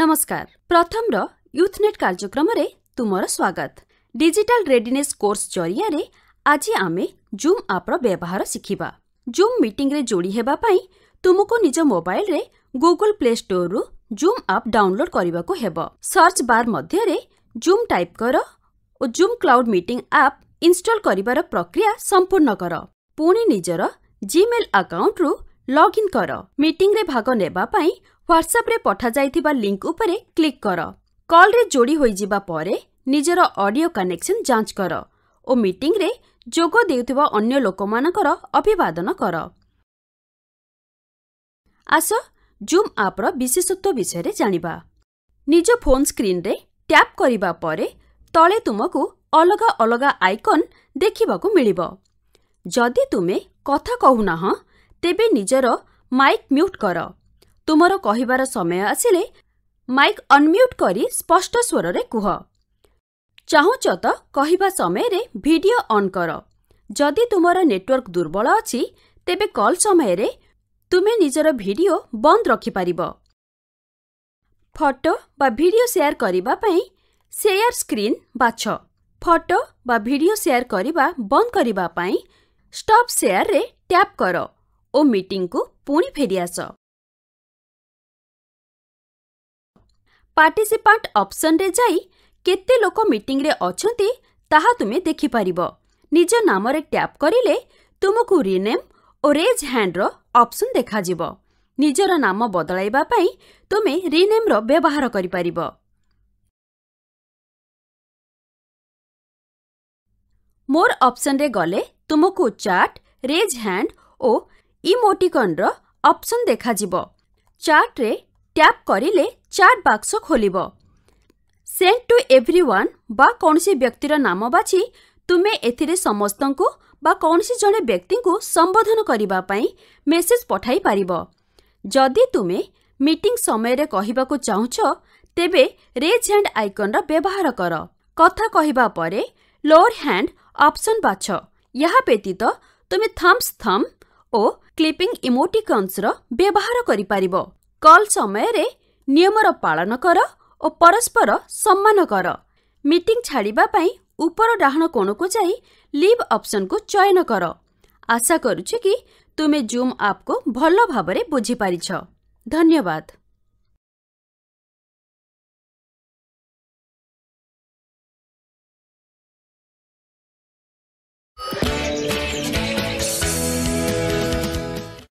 नमस्कार प्रथम र युथनेट कार्यक्रमरे तुमर स्वागत डिजिटल रेडिनेस कोर्स जरिया रे आज आमे जूम आपर व्यवहार सिखिबा जूम मीटिंग रे जोडी हेबा पई तुमको निज मोबाइल रे गूगल प्ले स्टोर रु जूम एप डाउनलोड करबा को हेबो सर्च बार मध्य रे जूम टाइप करो ओ Zoom cloud meeting app install करिवार प्रक्रिया संपूर्ण करो पुनी निजरा जीमेल अकाउन्ट रु ଲଗ୍ଇନ୍ କର ମିଟିଂରେ ଭାଗ ନେବା ପାଇଁ ହ୍ୱାଟ୍ସଆପ୍ରେ ପଠାଯାଇଥିବା ଲିଙ୍କ୍ ଉପରେ କ୍ଲିକ୍ କର କଲ୍ରେ ଯୋଡ଼ି ହୋଇଯିବା ପରେ ନିଜର ଅଡିଓ କନେକ୍ସନ୍ ଯାଞ୍ଚ କର ଓ ମିଟିଂରେ ଯୋଗ ଦେଉଥିବା ଅନ୍ୟ ଲୋକମାନଙ୍କର ଅଭିବାଦନ କର ଆସ ଜୁମ୍ ଆପ୍ର ବିଶେଷତ୍ୱ ବିଷୟରେ ଜାଣିବା ନିଜ ଫୋନ୍ ସ୍କ୍ରିନ୍ରେ ଟ୍ୟାପ୍ କରିବା ପରେ ତଳେ ତୁମକୁ ଅଲଗା ଅଲଗା ଆଇକନ୍ ଦେଖିବାକୁ ମିଳିବ ଯଦି ତୁମେ କଥା କହୁନାହଁ ତେବେ ନିଜର ମାଇକ୍ ମ୍ୟୁଟ୍ କର ତୁମର କହିବାର ସମୟ ଆସିଲେ ମାଇକ୍ ଅନ୍ମ୍ୟୁଟ୍ କରି ସ୍ପଷ୍ଟ ସ୍ୱରରେ କୁହ ଚାହୁଁଛ ତ କହିବା ସମୟରେ ଭିଡିଓ ଅନ୍ କର ଯଦି ତୁମର ନେଟୱର୍କ ଦୁର୍ବଳ ଅଛି ତେବେ କଲ୍ ସମୟରେ ତୁମେ ନିଜର ଭିଡିଓ ବନ୍ଦ ରଖିପାରିବ ଫଟୋ ବା ଭିଡିଓ ସେୟାର କରିବା ପାଇଁ ସେୟାର ସ୍କ୍ରିନ୍ ବାଛ ଫଟୋ ବା ଭିଡିଓ ସେୟାର କରିବା ବନ୍ଦ କରିବା ପାଇଁ ଷ୍ଟପ୍ ସେୟାରରେ ଟ୍ୟାପ୍ କର ଓ ମିଟିଂକୁ ପୁଣି ଫେରିଆସ ପାର୍ଟିସିପାଣ୍ଟ ଅପ୍ସନରେ ଯାଇ କେତେ ଲୋକ ମିଟିଂରେ ଅଛନ୍ତି ତାହା ତୁମେ ଦେଖିପାରିବ ନିଜ ନାମରେ ଟ୍ୟାପ୍ କରିଲେ ତୁମକୁ ରିନେମ୍ ଓ ରେଜ୍ ହ୍ୟାଣ୍ଡର ଅପ୍ସନ୍ ଦେଖାଯିବ ନିଜର ନାମ ବଦଳାଇବା ପାଇଁ ତୁମେ ରିନେମ୍ର ବ୍ୟବହାର କରିପାରିବ ମୋର ଅପ୍ସନରେ ଗଲେ ତୁମକୁ ଚାଟ୍ ରେଜ୍ ହ୍ୟାଣ୍ଡ ଓ ଇମୋଟିକନ୍ର ଅପ୍ସନ୍ ଦେଖାଯିବ ଚାଟ୍ରେ ଟ୍ୟାପ୍ କରିଲେ ଚାଟ୍ ବାକ୍ସ ଖୋଲିବ ସେଣ୍ଡ ଟୁ ଏଭ୍ରି ୱାନ୍ ବା କୌଣସି ବ୍ୟକ୍ତିର ନାମ ବାଛି ତୁମେ ଏଥିରେ ସମସ୍ତଙ୍କୁ ବା କୌଣସି ଜଣେ ବ୍ୟକ୍ତିଙ୍କୁ ସମ୍ବୋଧନ କରିବା ପାଇଁ ମେସେଜ୍ ପଠାଇ ପାରିବ ଯଦି ତୁମେ ମିଟିଂ ସମୟରେ କହିବାକୁ ଚାହୁଁଛ ତେବେ ରେଜ୍ ହ୍ୟାଣ୍ଡ ଆଇକନ୍ର ବ୍ୟବହାର କର କଥା କହିବା ପରେ ଲୋର୍ ହ୍ୟାଣ୍ଡ ଅପ୍ସନ୍ ବାଛ ଏହା ବ୍ୟତୀତ ତୁମେ ଥମ୍ସ ଥମ୍ ଓ କ୍ଲିପିଂ ଇମୋଟିକନ୍ସର ବ୍ୟବହାର କରିପାରିବ କଲ୍ ସମୟରେ ନିୟମର ପାଳନ କର ଓ ପରସ୍ପର ସମ୍ମାନ କର ମିଟିଂ ଛାଡ଼ିବା ପାଇଁ ଉପର ଡାହାଣ କୋଣକୁ ଯାଇ ଲିଭ୍ ଅପ୍ସନ୍କୁ ଚୟନ କର ଆଶା କରୁଛି କି ତୁମେ ଜୁମ୍ ଆପ୍କୁ ଭଲ ଭାବରେ ବୁଝିପାରିଛ ଧନ୍ୟବାଦ